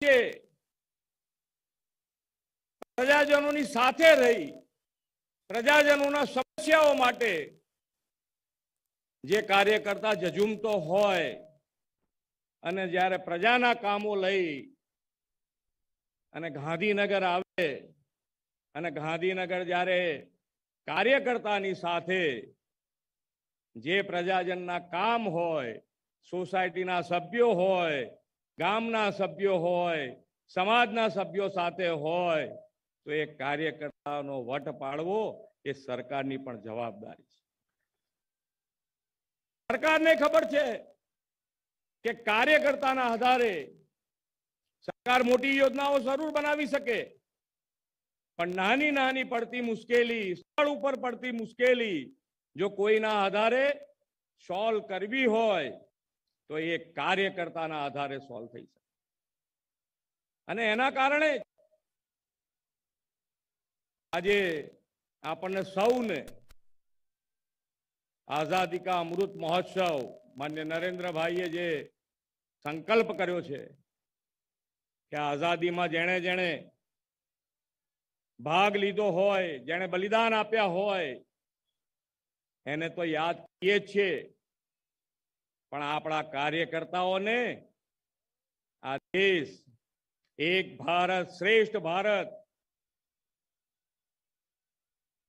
છીએ પ્રજાજનોની સાથે રહી પ્રજાજનોના સમસ્યાઓ માટે જે કાર્યકર્તા જજુમતો હોય અને જ્યારે પ્રજાના કામો લઈ અને ગાંધીનગર આવે અને ગાંધીનગર જ્યારે કાર્યકર્તાની સાથે જે પ્રજાજનના કામ હોય સોસાયટીના સભ્યો હોય ગામના સભ્યો હોય સમાજના સભ્યો સાથે હોય તો એ કાર્યકર્તાનો વટ પાડવો એ સરકારની પણ જવાબદારી છે સરકારને ખબર છે કે કાર્યકર્તાના આધારે સરકાર મોટી યોજનાઓ જરૂર બનાવી શકે પણ નાની નાની પડતી મુશ્કેલી સ્થળ ઉપર પડતી મુશ્કેલી જો કોઈના આધારે સોલ્વ કરવી હોય તો એ કાર્યકર્તાના આધારે સોલ્વ થઈ શકે અને એના કારણે આજે આપણને સૌને આઝાદી કા અમૃત મહોત્સવ માન્ય નરેન્દ્રભાઈએ જે સંકલ્પ કર્યો છે કે આઝાદીમાં જેણે જેણે ભાગ લીધો હોય જેણે બલિદાન આપ્યા હોય એને તો યાદ કરીએ છીએ પણ આપણા કાર્યકર્તાઓને આ દેશ એક ભારત શ્રેષ્ઠ ભારત